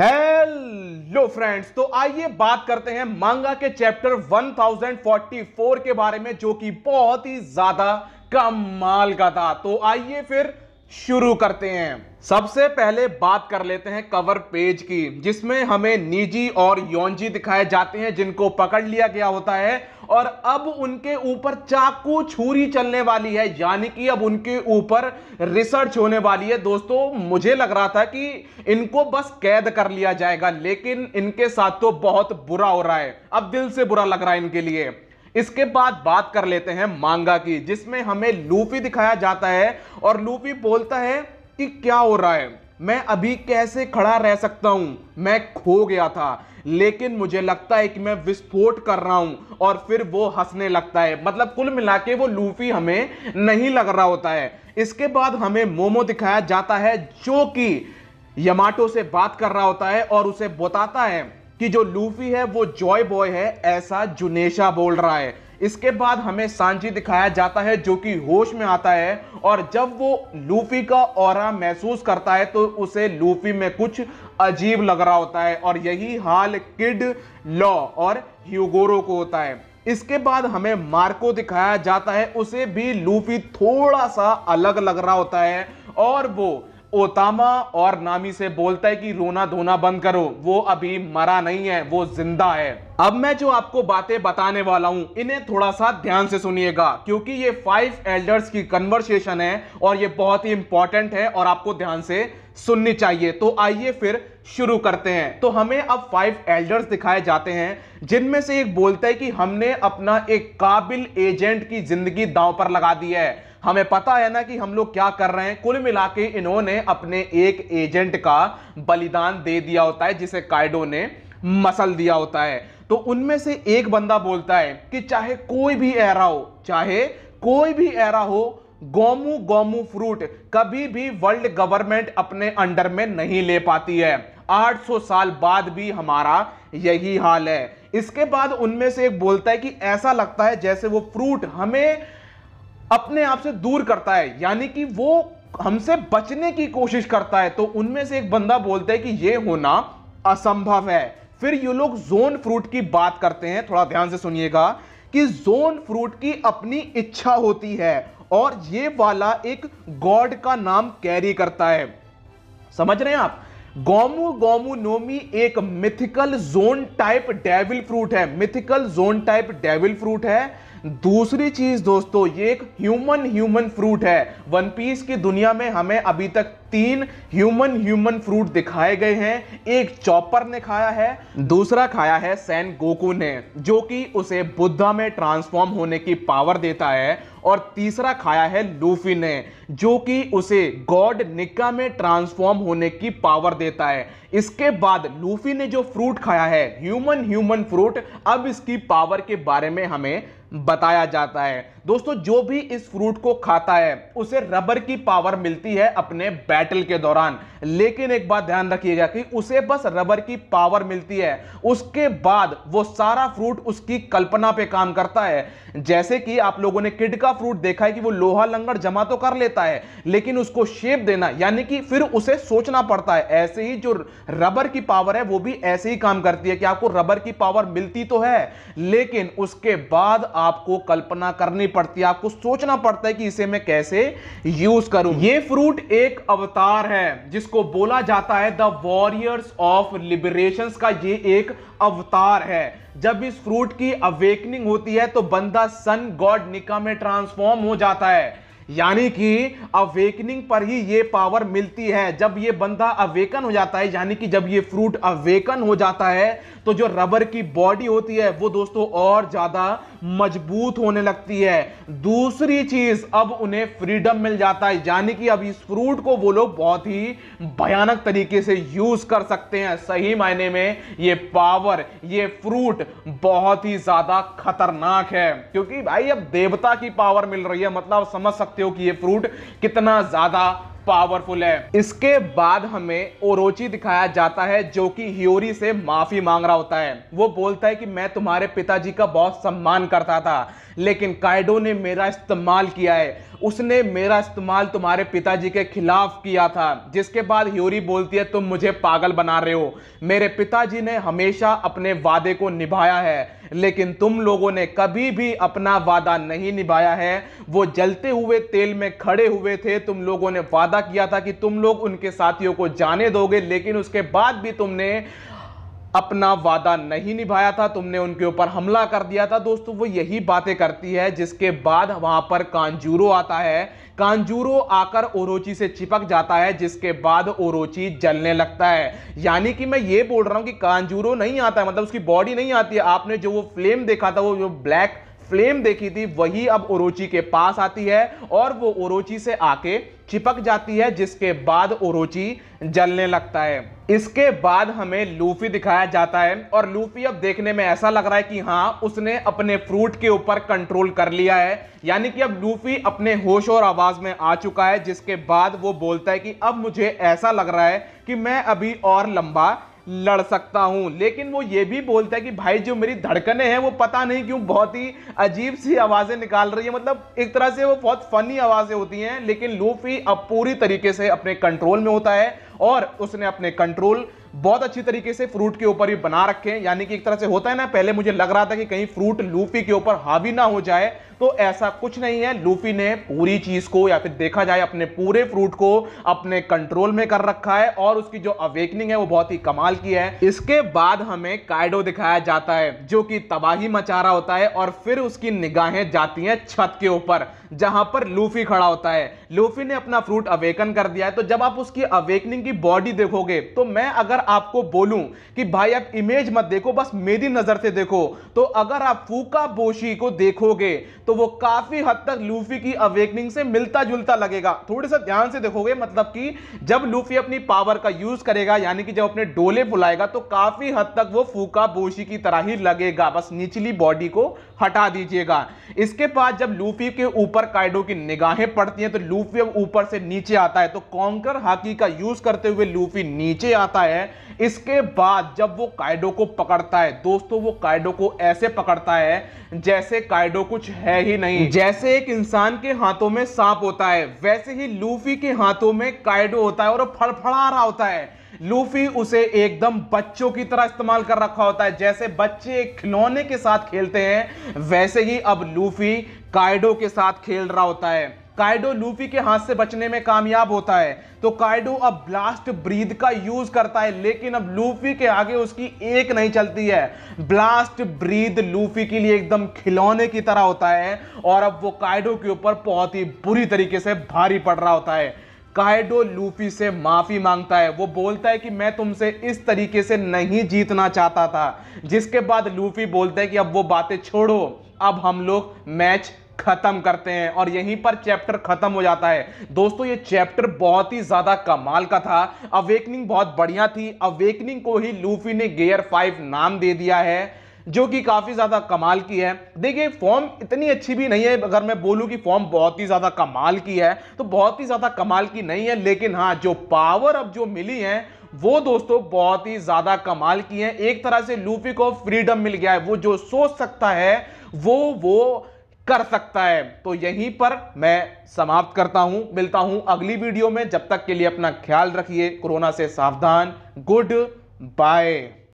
hello friends तो आइए बात करते हैं मांगा के चैप्टर 1044 के बारे में जो कि बहुत ही ज्यादा कमाल का था तो आइए फिर शुरू करते हैं सबसे पहले बात कर लेते हैं कवर पेज की जिसमें हमें निजी और यौनजी दिखाए जाते हैं जिनको पकड़ लिया गया होता है और अब उनके ऊपर चाकू छुरी चलने वाली है यानी कि अब उनके ऊपर रिसर्च होने वाली है दोस्तों मुझे लग रहा था कि इनको बस कैद कर लिया जाएगा लेकिन इनके साथ तो बहुत बुरा हो रहा है अब दिल से बुरा लग रहा है इनके लिए इसके बाद बात कर लेते हैं मांगा की जिसमें हमें लूफी दिखाया जाता है और लूफी बोलता है कि क्या हो रहा है मैं अभी कैसे खड़ा रह सकता हूं मैं खो गया था लेकिन मुझे लगता है कि मैं विस्फोट कर रहा हूं और फिर वो हंसने लगता है मतलब कुल मिला के वो लूफी हमें नहीं लग रहा होता है इसके बाद हमें मोमो दिखाया जाता है जो कि यमाटो से बात कर रहा होता है और उसे बताता है कि जो लूफी है वो जॉय बॉय है ऐसा जुनेशा बोल रहा है इसके बाद हमें सांची दिखाया जाता है जो कि होश में आता है और जब वो लूफी का और महसूस करता है तो उसे लूफी में कुछ अजीब लग रहा होता है और यही हाल किड लॉ और ह्यूगोरो को होता है इसके बाद हमें मार्को दिखाया जाता है उसे भी लूफी थोड़ा सा अलग लग रहा होता है और वो ओतामा और नामी से बोलता है कि रोना धोना बंद करो वो अभी मरा नहीं है वो जिंदा है अब मैं जो आपको बातें बताने वाला हूं इन्हें थोड़ा सा ध्यान से सुनिएगा क्योंकि ये फाइव एल्डर्स की कन्वर्सेशन है और ये बहुत ही इंपॉर्टेंट है और आपको ध्यान से सुननी चाहिए तो आइए फिर शुरू करते हैं तो हमें अब फाइव एल्डर्स दिखाए जाते हैं जिनमें से एक बोलता है कि हमने अपना एक काबिल एजेंट की जिंदगी दांव पर लगा दी है हमें पता है ना कि हम लोग क्या कर रहे हैं कुल मिला के इन्होंने अपने एक एजेंट का बलिदान दे दिया होता है जिसे कायडो ने मसल दिया होता है तो उनमें से एक बंदा बोलता है कि चाहे कोई भी एरा हो चाहे कोई भी एरा हो गोमू गोमू फ्रूट कभी भी वर्ल्ड गवर्नमेंट अपने अंडर में नहीं ले पाती है 800 साल बाद भी हमारा यही हाल है इसके बाद उनमें से एक बोलता है कि ऐसा लगता है जैसे वो फ्रूट हमें अपने आप से दूर करता है यानी कि वो हमसे बचने की कोशिश करता है तो उनमें से एक बंदा बोलता है कि ये होना असंभव है फिर ये लोग जोन फ्रूट की बात करते हैं थोड़ा ध्यान से सुनिएगा कि जोन फ्रूट की अपनी इच्छा होती है और ये वाला एक गॉड का नाम कैरी करता है समझ रहे हैं आप गोमू गोमू नोमी एक mythical zoan type devil fruit है mythical zoan type devil fruit है दूसरी चीज दोस्तों ये एक ह्यूमन ह्यूमन फ्रूट है वन पीस की दुनिया में हमें अभी तक तीन ह्यूमन ह्यूमन फ्रूट दिखाए गए हैं एक चॉपर ने खाया है दूसरा खाया है सैन गोकू ने जो कि उसे बुद्धा में ट्रांसफॉर्म होने की पावर देता है और तीसरा खाया है लूफी ने जो कि उसे गॉड निक्का में ट्रांसफॉर्म होने की पावर देता है इसके बाद लूफी ने जो फ्रूट खाया है ह्यूमन ह्यूमन फ्रूट अब इसकी पावर के बारे में हमें बताया जाता है दोस्तों जो भी इस फ्रूट को खाता है उसे रबर की पावर मिलती है अपने बैटल के दौरान लेकिन एक बात ध्यान रखिएगा कि उसे बस रबर की पावर मिलती है उसके बाद वो सारा फ्रूट उसकी कल्पना पे काम करता है जैसे कि आप लोगों ने किड का फ्रूट देखा है कि वो लोहा लंगर जमा तो कर लेता है लेकिन उसको शेप देना यानी कि फिर उसे सोचना पड़ता है ऐसे ही जो रबर की पावर है वो भी ऐसे ही काम करती है कि आपको रबर की पावर मिलती तो है लेकिन उसके बाद आपको कल्पना करनी पड़ती पड़ती है आपको सोचना पड़ता है कि इसे मैं कैसे यूज करूं ये फ्रूट एक अवतार है जिसको बोला जाता है द वॉरियर्स ऑफ लिबरेशन का ये एक अवतार है जब इस फ्रूट की अवेकनिंग होती है तो बंदा सन गॉड निका में ट्रांसफॉर्म हो जाता है यानी कि अवेकनिंग पर ही ये पावर मिलती है जब ये बंदा अवेकन हो जाता है यानी कि जब ये फ्रूट अवेकन हो जाता है तो जो रबर की बॉडी होती है वो दोस्तों और ज़्यादा मजबूत होने लगती है दूसरी चीज़ अब उन्हें फ्रीडम मिल जाता है यानी कि अब इस फ्रूट को वो लोग बहुत ही भयानक तरीके से यूज़ कर सकते हैं सही मायने में ये पावर ये फ्रूट बहुत ही ज़्यादा खतरनाक है क्योंकि भाई अब देवता की पावर मिल रही है मतलब समझ सकते सकते हो कि ये फ्रूट कितना ज्यादा पावरफुल है इसके बाद हमें ओरोची दिखाया जाता है जो कि ह्योरी से माफी मांग रहा होता है वो बोलता है कि मैं तुम्हारे पिताजी का बहुत सम्मान करता था लेकिन काइडो ने मेरा इस्तेमाल किया है उसने मेरा इस्तेमाल तुम्हारे पिताजी के खिलाफ किया था जिसके बाद ह्योरी बोलती है तुम मुझे पागल बना रहे हो मेरे पिताजी ने हमेशा अपने वादे को निभाया है लेकिन तुम लोगों ने कभी भी अपना वादा नहीं निभाया है वो जलते हुए तेल में खड़े हुए थे तुम लोगों ने वादा वादा किया था कि तुम लोग उनके साथियों को जाने दोगे लेकिन उसके बाद भी तुमने अपना वादा नहीं निभाया था तुमने उनके ऊपर हमला कर दिया था दोस्तों वो यही बातें करती है जिसके बाद वहां पर कांजूरो आता है कांजूरो आकर ओरोची से चिपक जाता है जिसके बाद ओरोची जलने लगता है यानी कि मैं ये बोल रहा हूं कि कांजूरो नहीं आता है मतलब उसकी बॉडी नहीं आती है आपने जो वो फ्लेम देखा था वो जो ब्लैक फ्लेम देखी थी वही अब ओरोची के पास आती है और वो ओरोची से आके चिपक जाती है जिसके बाद ओरोची जलने लगता है इसके बाद हमें लूफी दिखाया जाता है और लूफी अब देखने में ऐसा लग रहा है कि हाँ उसने अपने फ्रूट के ऊपर कंट्रोल कर लिया है यानी कि अब लूफी अपने होश और आवाज में आ चुका है जिसके बाद वो बोलता है कि अब मुझे ऐसा लग रहा है कि मैं अभी और लंबा लड़ सकता हूं लेकिन वो ये भी बोलता है कि भाई जो मेरी धड़कने हैं वो पता नहीं क्यों बहुत ही अजीब सी आवाज़ें निकाल रही है मतलब एक तरह से वो बहुत फनी आवाज़ें होती हैं लेकिन लूफी अब पूरी तरीके से अपने कंट्रोल में होता है और उसने अपने कंट्रोल बहुत अच्छी तरीके से फ्रूट के ऊपर ही बना रखे हैं यानी कि एक तरह से होता है ना पहले मुझे लग रहा था कि कहीं फ्रूट लूफी के ऊपर हावी ना हो जाए तो ऐसा कुछ नहीं है लूफी ने पूरी चीज को या फिर देखा जाए अपने पूरे फ्रूट को अपने कंट्रोल में कर रखा है और उसकी जो अवेकनिंग है वो बहुत ही कमाल की है इसके बाद हमें काइडो दिखाया जाता है जो कि तबाही मचा रहा होता है और फिर उसकी निगाहें जाती हैं छत के ऊपर जहां पर लूफी खड़ा होता है लूफी ने अपना फ्रूट अवेकन कर दिया है तो जब आप उसकी अवेकनिंग की बॉडी देखोगे तो मैं अगर आपको बोलूं कि भाई आप इमेज मत देखो बस मेरी नजर से देखो तो अगर आप फूका बोशी को देखोगे तो वो काफी हद तक लूफी की अवेकनिंग से मिलता जुलता लगेगा थोड़े सा ध्यान से देखोगे मतलब कि जब लूफी अपनी पावर का यूज करेगा यानी कि जब अपने डोले फुलाएगा तो काफी हद तक वो फूका बोशी की तरह ही लगेगा बस निचली बॉडी को हटा दीजिएगा इसके बाद जब लूफी के ऊपर ऊपर काइडो की निगाहें पड़ती हैं तो लूफी अब ऊपर से नीचे आता है तो कॉन्कर हाकी का यूज करते हुए लूफी नीचे आता है इसके बाद जब वो काइडो को पकड़ता है दोस्तों वो काइडो को ऐसे पकड़ता है जैसे काइडो कुछ है ही नहीं जैसे एक इंसान के हाथों में सांप होता है वैसे ही लूफी के हाथों में काइडो होता है और फड़फड़ा रहा होता है लूफी उसे एकदम बच्चों की तरह इस्तेमाल कर रखा होता है जैसे बच्चे खिलौने के साथ खेलते हैं वैसे ही अब लूफी कायडो के साथ खेल रहा होता है कायडो लूफी के हाथ से बचने में कामयाब होता है तो कायडो अब ब्लास्ट ब्रीद का यूज करता है लेकिन अब लूफी के आगे उसकी एक नहीं चलती है ब्लास्ट ब्रीद लूफी के लिए एकदम खिलौने की तरह होता है और अब वो कायडो के ऊपर बहुत ही बुरी तरीके से भारी पड़ रहा होता है कायडो लूफी से माफ़ी मांगता है वो बोलता है कि मैं तुमसे इस तरीके से नहीं जीतना चाहता था जिसके बाद लूफी बोलता है कि अब वो बातें छोड़ो अब हम लोग मैच खत्म करते हैं और यहीं पर चैप्टर खत्म हो जाता है दोस्तों ये चैप्टर बहुत ही ज्यादा कमाल का था अवेकनिंग बहुत बढ़िया थी अवेकनिंग को ही लूफी ने गेयर फाइव नाम दे दिया है जो कि काफी ज्यादा कमाल की है देखिए फॉर्म इतनी अच्छी भी नहीं है अगर मैं बोलूं कि फॉर्म बहुत ही ज्यादा कमाल की है तो बहुत ही ज्यादा कमाल की नहीं है लेकिन हाँ जो पावर अब जो मिली है वो दोस्तों बहुत ही ज्यादा कमाल की है एक तरह से लूफी को फ्रीडम मिल गया है वो जो सोच सकता है वो वो कर सकता है तो यहीं पर मैं समाप्त करता हूं मिलता हूं अगली वीडियो में जब तक के लिए अपना ख्याल रखिए कोरोना से सावधान गुड बाय